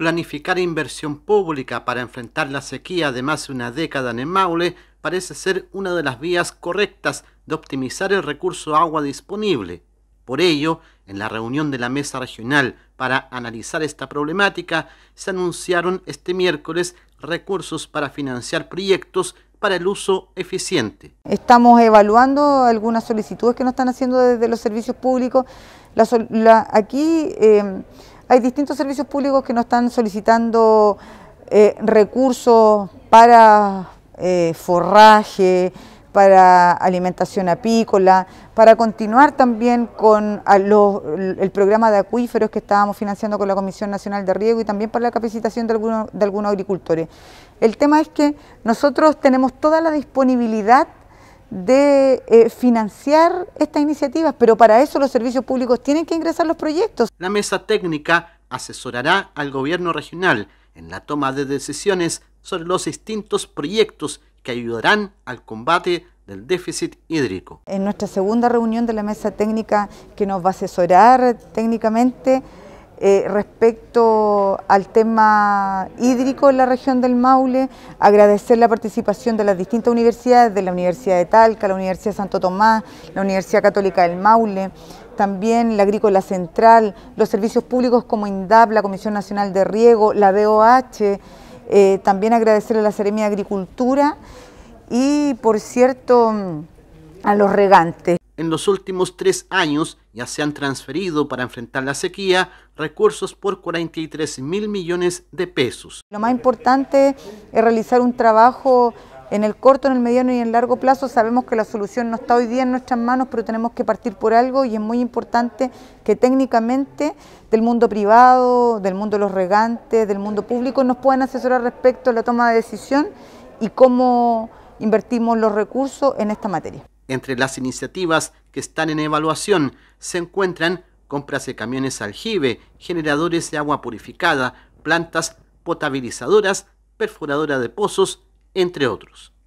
Planificar inversión pública para enfrentar la sequía de más de una década en el Maule parece ser una de las vías correctas de optimizar el recurso agua disponible. Por ello, en la reunión de la mesa regional para analizar esta problemática, se anunciaron este miércoles recursos para financiar proyectos para el uso eficiente. Estamos evaluando algunas solicitudes que nos están haciendo desde los servicios públicos. aquí eh, hay distintos servicios públicos que nos están solicitando eh, recursos para eh, forraje, para alimentación apícola, para continuar también con el programa de acuíferos que estábamos financiando con la Comisión Nacional de Riego y también para la capacitación de algunos, de algunos agricultores. El tema es que nosotros tenemos toda la disponibilidad de eh, financiar estas iniciativas, pero para eso los servicios públicos tienen que ingresar los proyectos. La mesa técnica asesorará al gobierno regional en la toma de decisiones sobre los distintos proyectos que ayudarán al combate del déficit hídrico. En nuestra segunda reunión de la mesa técnica que nos va a asesorar técnicamente, eh, respecto al tema hídrico en la región del Maule, agradecer la participación de las distintas universidades, de la Universidad de Talca, la Universidad de Santo Tomás, la Universidad Católica del Maule, también la Agrícola Central, los servicios públicos como INDAP, la Comisión Nacional de Riego, la DOH, eh, también agradecer a la Seremia de Agricultura y, por cierto, a los regantes en los últimos tres años ya se han transferido para enfrentar la sequía recursos por 43 mil millones de pesos. Lo más importante es realizar un trabajo en el corto, en el mediano y en el largo plazo. Sabemos que la solución no está hoy día en nuestras manos, pero tenemos que partir por algo y es muy importante que técnicamente del mundo privado, del mundo de los regantes, del mundo público, nos puedan asesorar respecto a la toma de decisión y cómo invertimos los recursos en esta materia. Entre las iniciativas que están en evaluación se encuentran compras de camiones aljibe, generadores de agua purificada, plantas potabilizadoras, perforadora de pozos, entre otros.